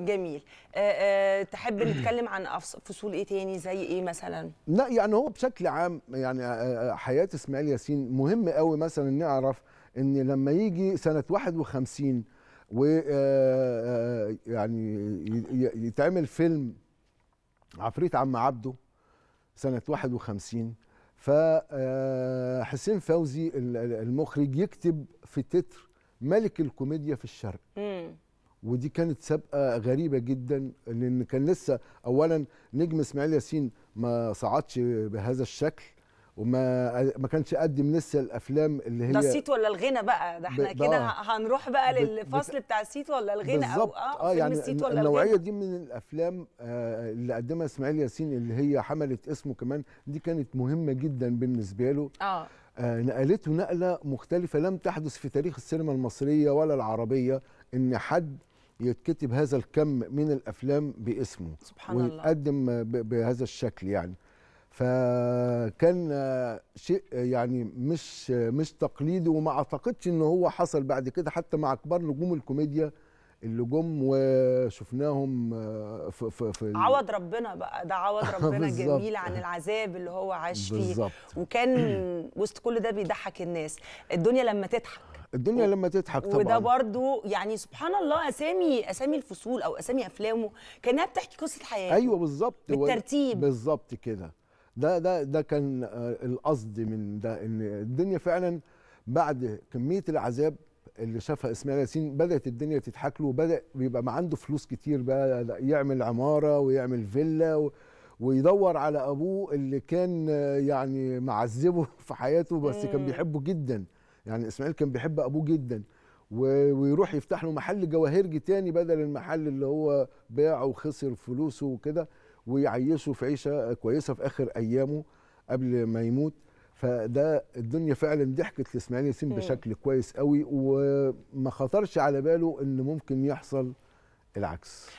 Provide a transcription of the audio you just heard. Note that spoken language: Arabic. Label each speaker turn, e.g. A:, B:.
A: جميل أه, آه، تحب نتكلم عن فصول ايه تاني زي ايه مثلا
B: لا يعني هو بشكل عام يعني آه، آه، حياه اسماعيل ياسين مهم قوي مثلا نعرف ان لما يجي سنه 51 و يعني يتعمل فيلم عفريت عم عبده سنه 51 فحسين فوزي المخرج يكتب في تتر ملك الكوميديا في الشرق ودي كانت سابقه غريبه جدا لان كان لسه اولا نجم اسماعيل ياسين ما صعدش بهذا الشكل وما ما كانش قدم لسه الافلام اللي هي ده الصيت ولا
A: الغنى بقى ده احنا كده آه. هنروح بقى للفصل بتاع الصيت ولا الغنى او اه, آه يعني الصيت ولا النوعيه الغنى. دي
B: من الافلام آه اللي قدمها اسماعيل ياسين اللي هي حملت اسمه كمان دي كانت مهمه جدا بالنسبه له اه آه، نقلته نقله مختلفه لم تحدث في تاريخ السينما المصريه ولا العربيه ان حد يتكتب هذا الكم من الافلام باسمه سبحان ويقدم الله. بهذا الشكل يعني فكان شيء يعني مش مش تقليدي وما اعتقدش ان هو حصل بعد كده حتى مع كبار نجوم الكوميديا اللي جم وشفناهم آه، في, في,
A: عوض ربنا بقى ده عوض آه، ربنا جميل عن العذاب اللي هو عاش فيه بالزبط. وكان وسط كل ده بيضحك الناس الدنيا لما تضحك الدنيا لما تضحك طبعا وده برضو يعني سبحان الله اسامي اسامي الفصول او اسامي افلامه كانها بتحكي قصه حياته ايوه
B: بالظبط بالترتيب بالظبط كده ده ده ده كان آه، القصد من ده ان الدنيا فعلا بعد كميه العذاب اللي شافها اسماعيل ياسين بدات الدنيا تضحك له وبدا بيبقى ما عنده فلوس كتير بقى يعمل عماره ويعمل فيلا و... ويدور على ابوه اللي كان يعني معذبه في حياته بس كان بيحبه جدا يعني اسماعيل كان بيحب ابوه جدا ويروح يفتح له محل جواهرجي تاني بدل المحل اللي هو باعه وخسر فلوسه وكده ويعيشه في عيشه كويسه في اخر ايامه قبل ما يموت فده الدنيا فعلا ضحكت لاسماعيل ياسين بشكل كويس قوي وما خطرش على باله ان ممكن يحصل العكس